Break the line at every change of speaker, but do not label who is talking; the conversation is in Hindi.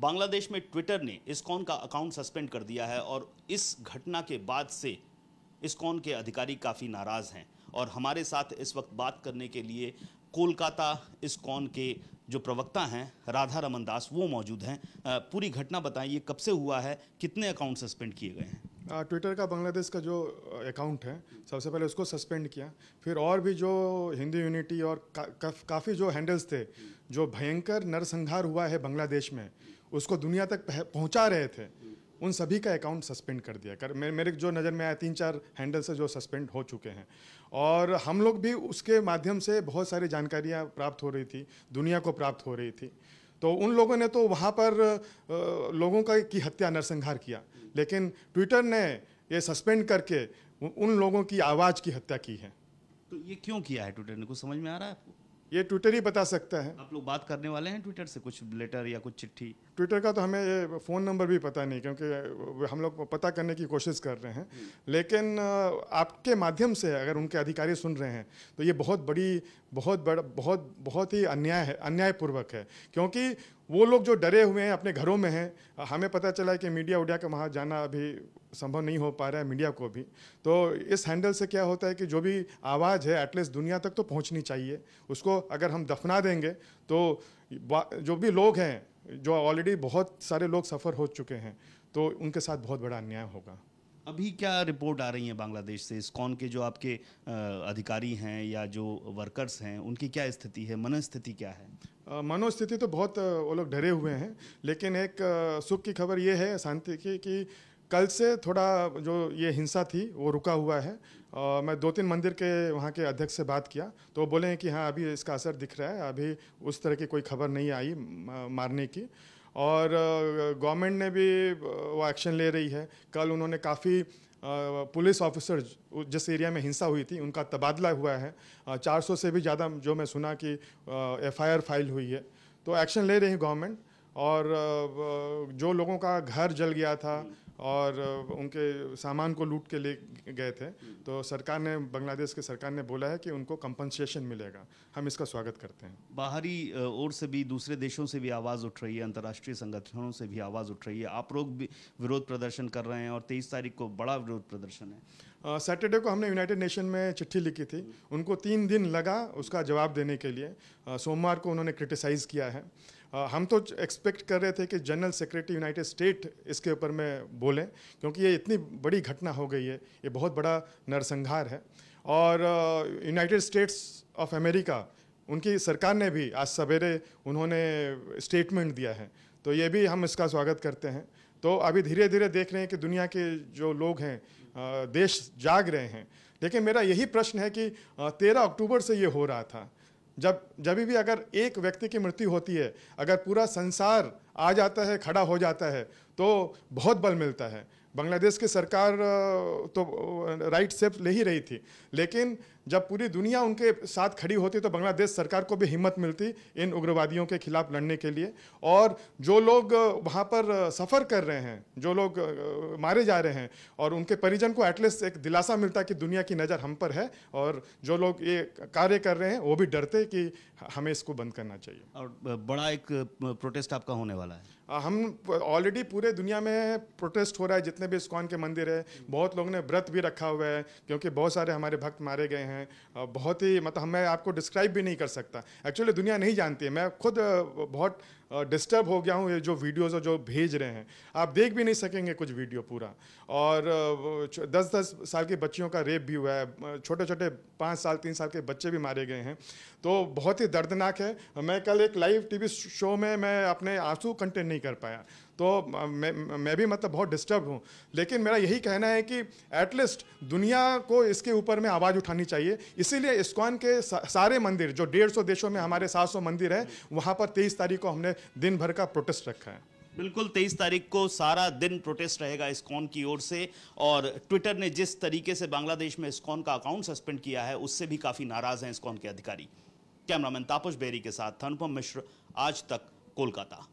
बांग्लादेश में ट्विटर ने इसकॉन का अकाउंट सस्पेंड कर दिया है और इस घटना के बाद से इसकॉन के अधिकारी काफ़ी नाराज़ हैं और हमारे साथ इस वक्त बात करने के लिए कोलकाता कौन के जो प्रवक्ता हैं राधा रमन दास वो मौजूद हैं पूरी घटना ये कब से हुआ है कितने अकाउंट सस्पेंड किए गए हैं
ट्विटर का बांग्लादेश का जो अकाउंट है सबसे पहले उसको सस्पेंड किया फिर और भी जो हिंदी यूनिटी और का, का, काफ़ी जो हैंडल्स थे जो भयंकर नरसंहार हुआ है बांग्लादेश में उसको दुनिया तक पहुंचा रहे थे उन सभी का अकाउंट सस्पेंड कर दिया कर मेरे जो नज़र में आया तीन चार हैंडल्स जो सस्पेंड हो चुके हैं और हम लोग भी उसके माध्यम से बहुत सारी जानकारियाँ प्राप्त हो रही थी दुनिया को प्राप्त हो रही थी तो उन लोगों ने तो वहाँ पर लोगों का की हत्या नरसंहार किया लेकिन ट्विटर ने ये सस्पेंड करके उन लोगों की आवाज़ की हत्या की है
तो ये क्यों किया है ट्विटर ने कुछ समझ में आ रहा है आपको ये ट्विटर ही बता सकता है आप लोग बात करने वाले हैं ट्विटर से कुछ लेटर या कुछ चिट्ठी
ट्विटर का तो हमें ये फ़ोन नंबर भी पता नहीं क्योंकि हम लोग पता करने की कोशिश कर रहे हैं हम्म। लेकिन आपके माध्यम से अगर उनके अधिकारी सुन रहे हैं तो ये बहुत बड़ी बहुत बड़ा बहुत बहुत ही अन्याय है अन्यायपूर्वक है क्योंकि वो लोग जो डरे हुए हैं अपने घरों में हैं हमें पता चला है कि मीडिया उडिया का वहाँ जाना अभी संभव नहीं हो पा रहा है मीडिया को भी तो इस हैंडल से क्या होता है कि जो भी आवाज़ है एटलीस्ट दुनिया तक तो पहुँचनी चाहिए उसको अगर हम दफना देंगे तो जो भी लोग हैं जो ऑलरेडी बहुत सारे लोग सफ़र हो चुके हैं तो उनके साथ बहुत बड़ा अन्याय होगा
अभी क्या रिपोर्ट आ रही है बांग्लादेश से इस्कॉन के जो आपके अधिकारी हैं या जो वर्कर्स हैं उनकी क्या स्थिति है मनस्थिति क्या है
मनोस्थिति तो बहुत वो लोग डरे हुए हैं लेकिन एक सुख की खबर ये है शांति की कि कल से थोड़ा जो ये हिंसा थी वो रुका हुआ है आ, मैं दो तीन मंदिर के वहाँ के अध्यक्ष से बात किया तो वो बोले हैं कि हाँ अभी इसका असर दिख रहा है अभी उस तरह की कोई खबर नहीं आई मारने की और गवर्नमेंट ने भी वो एक्शन ले रही है कल उन्होंने काफ़ी पुलिस ऑफिसर जिस एरिया में हिंसा हुई थी उनका तबादला हुआ है 400 से भी ज़्यादा जो मैं सुना कि एफआईआर फाइल हुई है तो एक्शन ले रही गवर्नमेंट और जो लोगों का घर जल गया था और उनके सामान को लूट के ले गए थे तो सरकार ने बांग्लादेश की सरकार ने बोला है कि उनको कंपनसेशन मिलेगा हम इसका स्वागत करते हैं
बाहरी ओर से भी दूसरे देशों से भी आवाज़ उठ रही है अंतर्राष्ट्रीय संगठनों से भी आवाज़ उठ रही है आप लोग भी विरोध प्रदर्शन कर रहे हैं और तेईस तारीख को बड़ा विरोध प्रदर्शन
है सैटरडे को हमने यूनाइटेड नेशन में चिट्ठी लिखी थी उनको तीन दिन लगा उसका जवाब देने के लिए सोमवार को उन्होंने क्रिटिसाइज़ किया है हम तो एक्सपेक्ट कर रहे थे कि जनरल सेक्रेटरी यूनाइटेड स्टेट इसके ऊपर में बोलें क्योंकि ये इतनी बड़ी घटना हो गई है ये बहुत बड़ा नरसंहार है और यूनाइटेड स्टेट्स ऑफ अमेरिका उनकी सरकार ने भी आज सवेरे उन्होंने स्टेटमेंट दिया है तो ये भी हम इसका स्वागत करते हैं तो अभी धीरे धीरे देख रहे हैं कि दुनिया के जो लोग हैं देश जाग रहे हैं लेकिन मेरा यही प्रश्न है कि तेरह अक्टूबर से ये हो रहा था जब जब भी अगर एक व्यक्ति की मृत्यु होती है अगर पूरा संसार आ जाता है खड़ा हो जाता है तो बहुत बल मिलता है बांग्लादेश की सरकार तो राइट सेप ले ही रही थी लेकिन जब पूरी दुनिया उनके साथ खड़ी होती तो बांग्लादेश सरकार को भी हिम्मत मिलती इन उग्रवादियों के खिलाफ लड़ने के लिए और जो लोग वहाँ पर सफ़र कर रहे हैं जो लोग मारे जा रहे हैं और उनके परिजन को एटलीस्ट एक दिलासा मिलता कि दुनिया की नज़र हम पर है और जो लोग ये कार्य कर रहे हैं वो भी डरते कि हमें इसको बंद करना चाहिए
और बड़ा एक प्रोटेस्ट आपका होने वाला वाला
है हम ऑलरेडी पूरे दुनिया में प्रोटेस्ट हो रहा है जितने भी इस्कॉन के मंदिर है बहुत लोगों ने व्रत भी रखा हुआ है क्योंकि बहुत सारे हमारे भक्त मारे गए हैं बहुत ही मतलब मैं आपको डिस्क्राइब भी नहीं कर सकता एक्चुअली दुनिया नहीं जानती है मैं खुद बहुत डिस्टर्ब हो गया हूँ ये जो वीडियोस और जो भेज रहे हैं आप देख भी नहीं सकेंगे कुछ वीडियो पूरा और दस दस साल की बच्चियों का रेप भी हुआ है छोटे छोटे पाँच साल तीन साल के बच्चे भी मारे गए हैं तो बहुत ही दर्दनाक है मैं कल एक लाइव टीवी शो में मैं अपने आंसू कंटेन नहीं कर पाया तो मैं मैं भी मतलब बहुत डिस्टर्ब हूँ लेकिन मेरा यही कहना है कि एटलीस्ट दुनिया को इसके ऊपर में आवाज़ उठानी चाहिए इसीलिए इस्कॉन के सारे मंदिर जो डेढ़ सौ देशों में हमारे सात सौ मंदिर है वहाँ पर तेईस तारीख को हमने दिन भर का प्रोटेस्ट रखा है
बिल्कुल तेईस तारीख को सारा दिन प्रोटेस्ट रहेगा इस्कॉन की ओर से और ट्विटर ने जिस तरीके से बांग्लादेश में इस्कॉन का अकाउंट सस्पेंड किया है उससे भी काफ़ी नाराज़ हैं इस्कॉन के अधिकारी कैमरामैन तापस बेरी के साथ अनुपम मिश्र आज तक कोलकाता